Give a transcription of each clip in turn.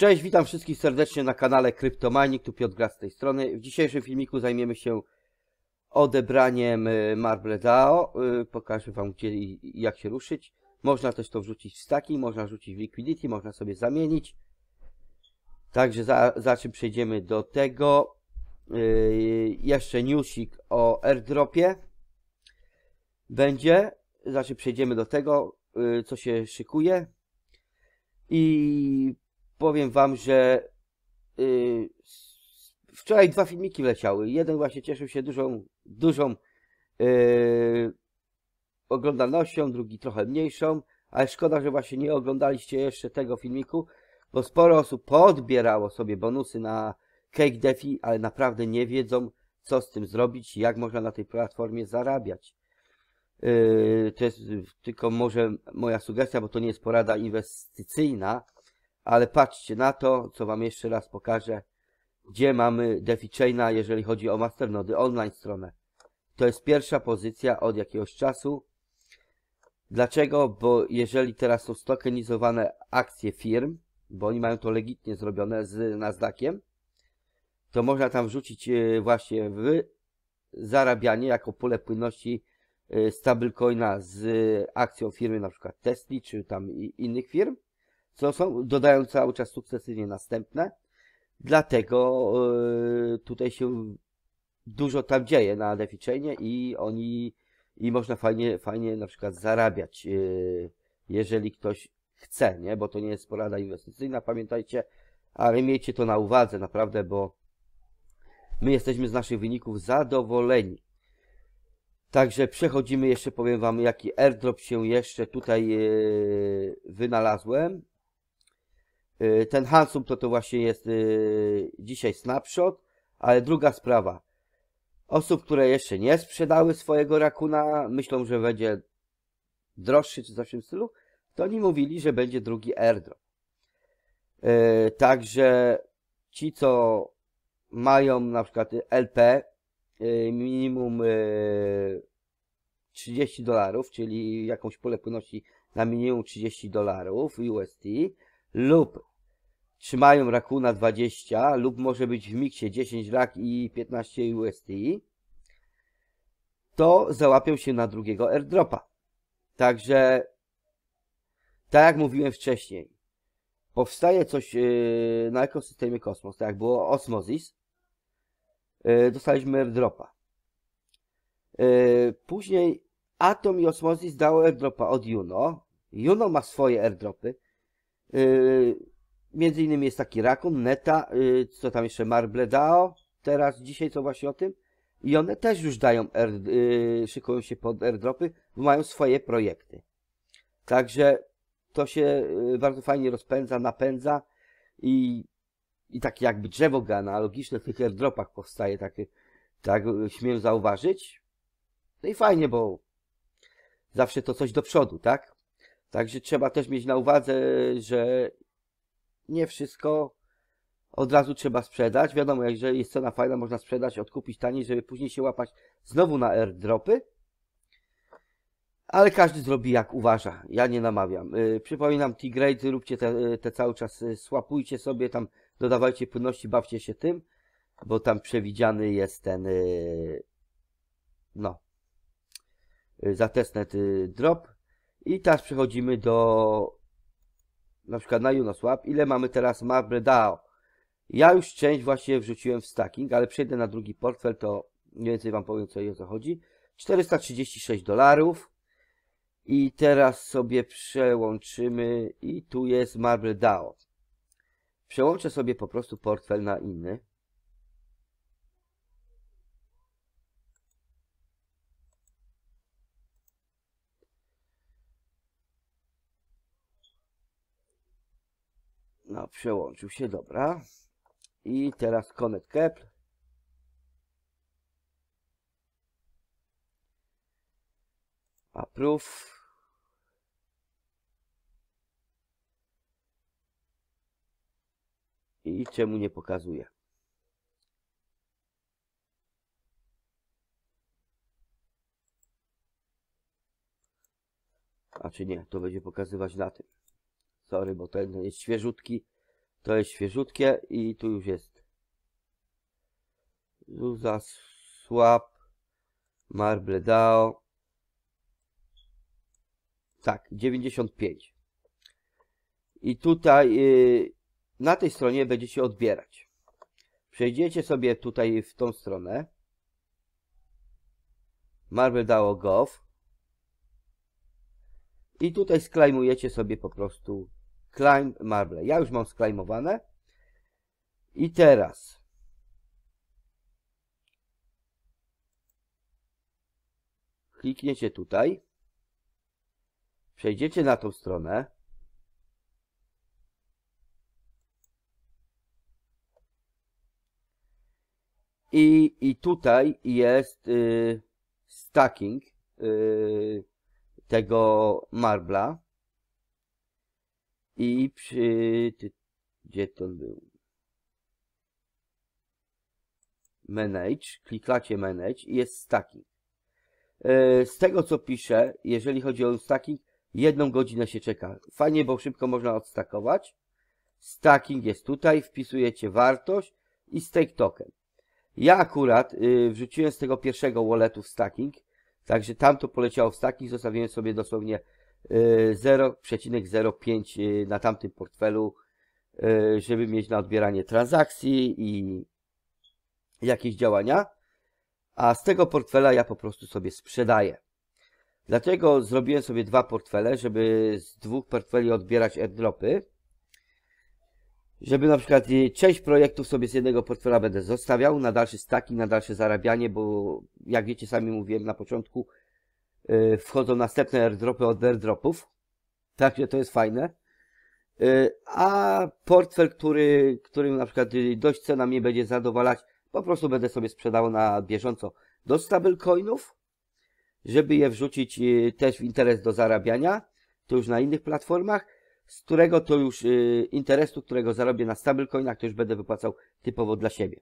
Cześć, witam wszystkich serdecznie na kanale Kryptomanik, tu Piotr Gras z tej strony. W dzisiejszym filmiku zajmiemy się odebraniem y, Marble DAO. Y, pokażę Wam gdzie i jak się ruszyć. Można też to wrzucić w staki, można rzucić w liquidity, można sobie zamienić. Także za, za czym przejdziemy do tego. Y, jeszcze newsik o airdropie będzie. Znaczy przejdziemy do tego, co się szykuje. I powiem wam, że yy, wczoraj dwa filmiki leciały. Jeden właśnie cieszył się dużą, dużą yy, oglądalnością, drugi trochę mniejszą, ale szkoda, że właśnie nie oglądaliście jeszcze tego filmiku, bo sporo osób podbierało sobie bonusy na Cake Defi, ale naprawdę nie wiedzą, co z tym zrobić, jak można na tej platformie zarabiać. Yy, to jest tylko może moja sugestia, bo to nie jest porada inwestycyjna, ale patrzcie na to, co Wam jeszcze raz pokażę, gdzie mamy DefiChaina, jeżeli chodzi o masternody online stronę. To jest pierwsza pozycja od jakiegoś czasu. Dlaczego? Bo jeżeli teraz są stokenizowane akcje firm, bo oni mają to legitnie zrobione z Nasdaqiem, to można tam wrzucić e, właśnie w zarabianie jako pole płynności e, stablecoina z akcją firmy na przykład Tesla czy tam innych firm co są, dodają cały czas sukcesywnie następne. Dlatego yy, tutaj się dużo tam dzieje na DeFi i oni i można fajnie, fajnie na przykład zarabiać, yy, jeżeli ktoś chce, nie? bo to nie jest porada inwestycyjna, pamiętajcie, ale miejcie to na uwadze naprawdę, bo my jesteśmy z naszych wyników zadowoleni. Także przechodzimy jeszcze, powiem Wam, jaki airdrop się jeszcze tutaj yy, wynalazłem. Y, ten Hansum to to właśnie jest y, dzisiaj snapshot, ale druga sprawa. Osób, które jeszcze nie sprzedały swojego rakuna, myślą, że będzie droższy czy coś w tym stylu, to oni mówili, że będzie drugi airdrop. Y, także ci, co mają na przykład LP minimum 30 dolarów, czyli jakąś pole płynności na minimum 30 dolarów USD lub trzymają rakuna 20 lub może być w miksie 10 rak i 15 usd, to załapią się na drugiego airdropa. Także, tak jak mówiłem wcześniej, powstaje coś yy, na ekosystemie Kosmos, tak jak było Osmosis, yy, dostaliśmy airdropa. Yy, później Atom i Osmosis dało airdropa od Juno. Juno ma swoje airdropy. Yy, Między innymi jest taki Rakun, Neta, yy, co tam jeszcze, marble dao, teraz, dzisiaj, co właśnie o tym. I one też już dają, air, yy, szykują się pod airdropy, bo mają swoje projekty. Także to się yy, bardzo fajnie rozpędza, napędza i, i takie jakby drzewo analogiczne w tych airdropach powstaje, takie, tak śmiem zauważyć. No i fajnie, bo zawsze to coś do przodu, tak? Także trzeba też mieć na uwadze, że nie wszystko od razu trzeba sprzedać. Wiadomo, jeżeli jest cena fajna, można sprzedać, odkupić taniej, żeby później się łapać znowu na airdropy. Ale każdy zrobi jak uważa. Ja nie namawiam. Yy, przypominam, T-Grade, róbcie te, y, te, cały czas, y, słapujcie sobie tam, dodawajcie płynności, bawcie się tym, bo tam przewidziany jest ten, yy, no, yy, za testnet y, drop. I teraz przechodzimy do na przykład na Unoswap, ile mamy teraz Marble DAO. Ja już część właśnie wrzuciłem w stacking, ale przejdę na drugi portfel, to mniej więcej Wam powiem, co o co chodzi. 436 dolarów. I teraz sobie przełączymy i tu jest Marble DAO. Przełączę sobie po prostu portfel na inny. No, przełączył się, dobra. I teraz Connect Kepler. Approve. I czemu nie pokazuje? A czy nie, to będzie pokazywać na tym. Sorry, bo ten jest świeżutki. To jest świeżutkie i tu już jest. Zuza Swap Marble Dao. Tak, 95. I tutaj yy, na tej stronie będziecie odbierać. Przejdziecie sobie tutaj w tą stronę. Marble dało gov. I tutaj sklejmujecie sobie po prostu Climb Marble. Ja już mam sklejmowane. I teraz. Klikniecie tutaj. Przejdziecie na tą stronę. I, i tutaj jest yy, stacking y, tego marbla. I przy... Gdzie to był? Manage. Klikacie Manage i jest stacking. E, z tego co piszę, jeżeli chodzi o stacking, jedną godzinę się czeka. Fajnie, bo szybko można odstakować. Stacking jest tutaj, wpisujecie wartość i stake token. Ja akurat y, wrzuciłem z tego pierwszego walletu w stacking, także tam to poleciało w stacking, zostawiłem sobie dosłownie 0,05 y, na tamtym portfelu, y, żeby mieć na odbieranie transakcji i jakieś działania, a z tego portfela ja po prostu sobie sprzedaję. Dlatego zrobiłem sobie dwa portfele, żeby z dwóch portfeli odbierać airdropy. Żeby na przykład y, część projektów sobie z jednego portfela będę zostawiał na dalsze staki, na dalsze zarabianie, bo jak wiecie, sami mówiłem na początku, Y, wchodzą następne airdropy od airdropów. Także to jest fajne. Y, a portfel, który, którym na przykład dość cena mnie będzie zadowalać, po prostu będę sobie sprzedał na bieżąco do stablecoinów, żeby je wrzucić y, też w interes do zarabiania, to już na innych platformach, z którego to już interesu, którego zarobię na stablecoinach, to już będę wypłacał typowo dla siebie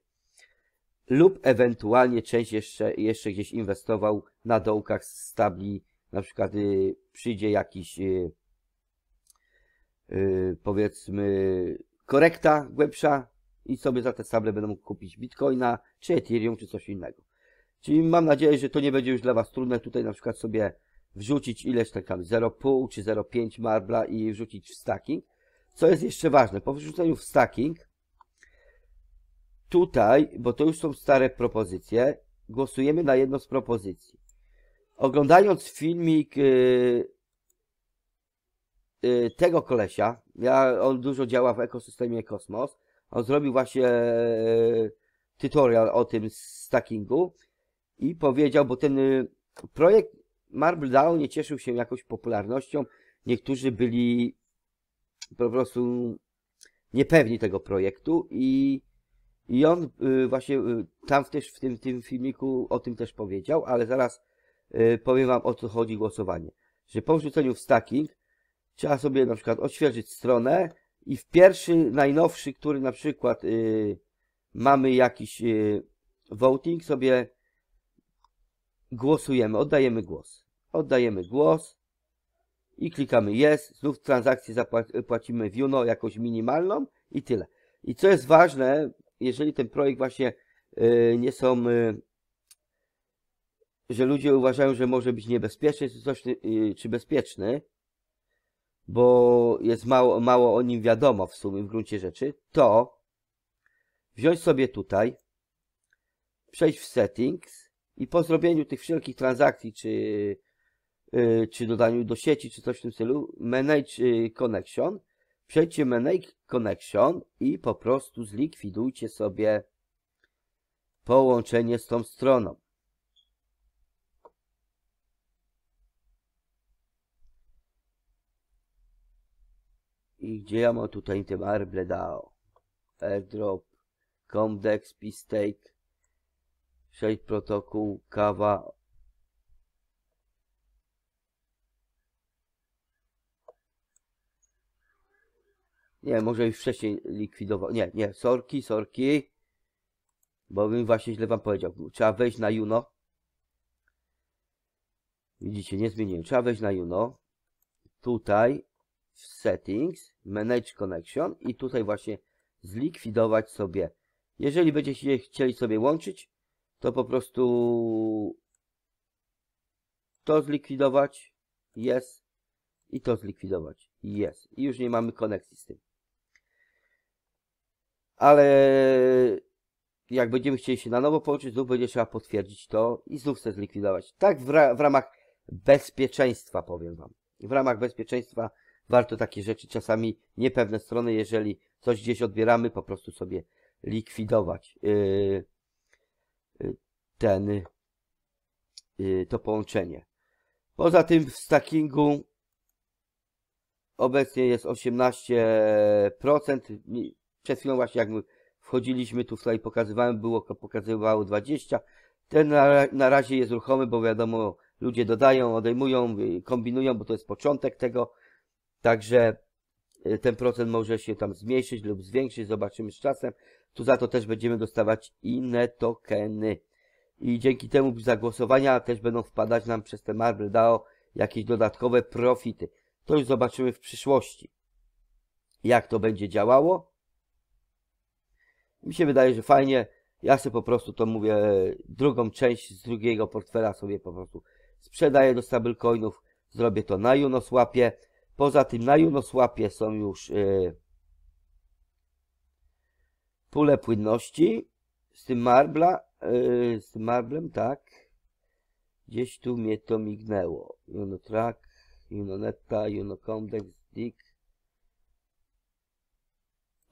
lub ewentualnie część jeszcze, jeszcze gdzieś inwestował na dołkach z stabli, na przykład y, przyjdzie jakiś y, y, powiedzmy korekta głębsza i sobie za te stable będą mógł kupić bitcoina, czy ethereum, czy coś innego. Czyli mam nadzieję, że to nie będzie już dla Was trudne tutaj na przykład sobie wrzucić ileś tak tam 0,5 czy 0,5 marbla i wrzucić w stacking. Co jest jeszcze ważne, po wrzuceniu w stacking Tutaj, bo to już są stare propozycje, głosujemy na jedną z propozycji. Oglądając filmik yy, yy, tego kolesia, ja, on dużo działa w ekosystemie Kosmos, on zrobił właśnie yy, tutorial o tym stackingu i powiedział, bo ten y, projekt Marble Down nie cieszył się jakąś popularnością. Niektórzy byli po prostu niepewni tego projektu i i on y, właśnie y, tam też w tym, tym filmiku o tym też powiedział, ale zaraz y, powiem Wam o co chodzi głosowanie. Że po wrzuceniu w stacking trzeba sobie na przykład odświeżyć stronę i w pierwszy, najnowszy, który na przykład mamy jakiś voting, sobie głosujemy, oddajemy głos. Oddajemy głos i klikamy yes, znów transakcję zapłacimy w Juno jakąś minimalną i tyle. I co jest ważne, jeżeli ten projekt właśnie y, nie są, y, że ludzie uważają, że może być niebezpieczny czy, coś, y, czy bezpieczny, bo jest mało, mało o nim wiadomo w sumie, w gruncie rzeczy, to wziąć sobie tutaj, przejść w settings i po zrobieniu tych wszelkich transakcji, czy, czy dodaniu do sieci, czy coś w tym stylu, manage connection, Przejdźcie Make Connection i po prostu zlikwidujcie sobie połączenie z tą stroną. I gdzie ja mam tutaj tym Arbledao? Airdrop, Comdex, Pistake, Shade Protocol, Kawa, Nie, może już wcześniej likwidował. Nie, nie, sorki, sorki. Bo bym właśnie źle wam powiedział. Trzeba wejść na Juno. Widzicie, nie zmieniłem. Trzeba wejść na Juno. Tutaj w Settings, Manage Connection i tutaj właśnie zlikwidować sobie. Jeżeli będziecie chcieli sobie łączyć, to po prostu to zlikwidować, jest i to zlikwidować, jest. I już nie mamy konekcji z tym ale jak będziemy chcieli się na nowo połączyć, znów będzie trzeba potwierdzić to i znów chcę zlikwidować. Tak w, ra w ramach bezpieczeństwa powiem Wam. W ramach bezpieczeństwa warto takie rzeczy czasami niepewne strony, jeżeli coś gdzieś odbieramy, po prostu sobie likwidować y, y, ten, y, to połączenie. Poza tym w stackingu obecnie jest 18% przed chwilą właśnie jak wchodziliśmy tu wczoraj pokazywałem, było, pokazywało 20. Ten na, na razie jest ruchomy, bo wiadomo, ludzie dodają, odejmują, y, kombinują, bo to jest początek tego. Także y, ten procent może się tam zmniejszyć lub zwiększyć, zobaczymy z czasem. Tu za to też będziemy dostawać inne tokeny. I dzięki temu za głosowania też będą wpadać nam przez te Marble DAO jakieś dodatkowe profity. To już zobaczymy w przyszłości, jak to będzie działało. Mi się wydaje, że fajnie. Ja sobie po prostu to mówię, drugą część z drugiego portfela sobie po prostu sprzedaję do stablecoinów. Zrobię to na Unosłapie. Poza tym na Unosłapie są już yy, pule płynności z tym marbla, yy, z tym marblem, tak. Gdzieś tu mnie to mignęło. Unotrack, Unonetta, Unocomdex, Dick,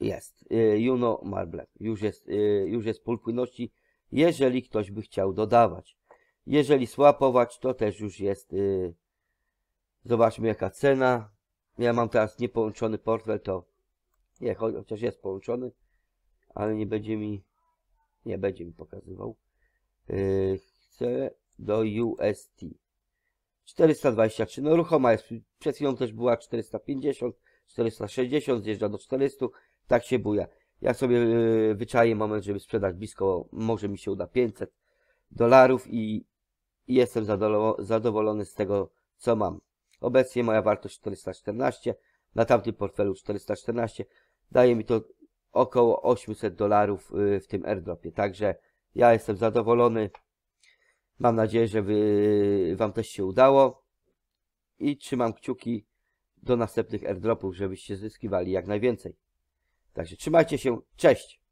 jest. Juno y, Marble. Już jest, y, już jest pól płynności, jeżeli ktoś by chciał dodawać. Jeżeli słapować, to też już jest. Y, zobaczmy jaka cena. Ja mam teraz niepołączony portfel, to nie, chociaż jest połączony, ale nie będzie mi, nie będzie mi pokazywał. Chcę do UST. 423. No ruchoma jest. Przed chwilą też była 450, 460, zjeżdża do 400. Tak się buja. Jak sobie e, wyczaję moment, żeby sprzedać blisko, może mi się uda 500 dolarów i jestem zadowolony z tego, co mam. Obecnie moja wartość 414, na tamtym portfelu 414, daje mi to około 800 dolarów e, w tym airdropie. Także ja jestem zadowolony. Mam nadzieję, że Wam też się udało. I trzymam kciuki do następnych airdropów, żebyście zyskiwali jak najwięcej. Także trzymajcie się, cześć!